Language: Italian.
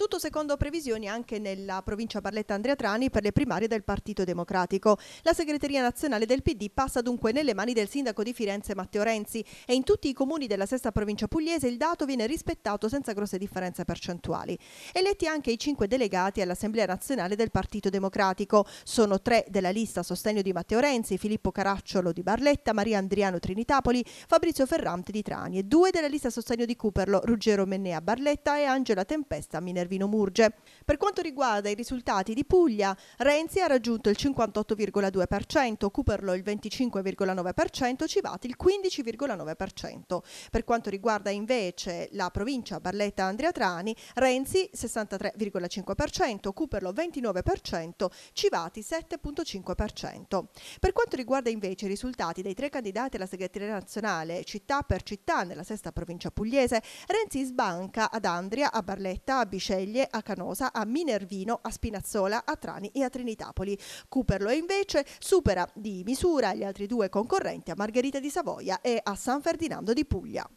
Tutto secondo previsioni anche nella provincia Barletta Andrea Trani per le primarie del Partito Democratico. La segreteria nazionale del PD passa dunque nelle mani del sindaco di Firenze Matteo Renzi e in tutti i comuni della sesta provincia pugliese il dato viene rispettato senza grosse differenze percentuali. Eletti anche i cinque delegati all'Assemblea nazionale del Partito Democratico. Sono tre della lista a sostegno di Matteo Renzi, Filippo Caracciolo di Barletta, Maria Andriano Trinitapoli, Fabrizio Ferrante di Trani e due della lista a sostegno di Cuperlo, Ruggero Mennea Barletta e Angela Tempesta Minerva. Calvino Murge. Per quanto riguarda i risultati di Puglia, Renzi ha raggiunto il 58,2%, Cuperlo il 25,9%, Civati il 15,9%. Per quanto riguarda invece la provincia Barletta Andrea Trani, Renzi 63,5%, Cuperlo 29%, Civati 7,5%. Per quanto riguarda invece i risultati dei tre candidati alla segreteria nazionale città per città nella sesta provincia pugliese, Renzi sbanca ad Andria, a Barletta, a Bisceglie Ceglie, a Canosa, a Minervino, a Spinazzola, a Trani e a Trinitapoli. Cuperlo invece supera di misura gli altri due concorrenti a Margherita di Savoia e a San Ferdinando di Puglia.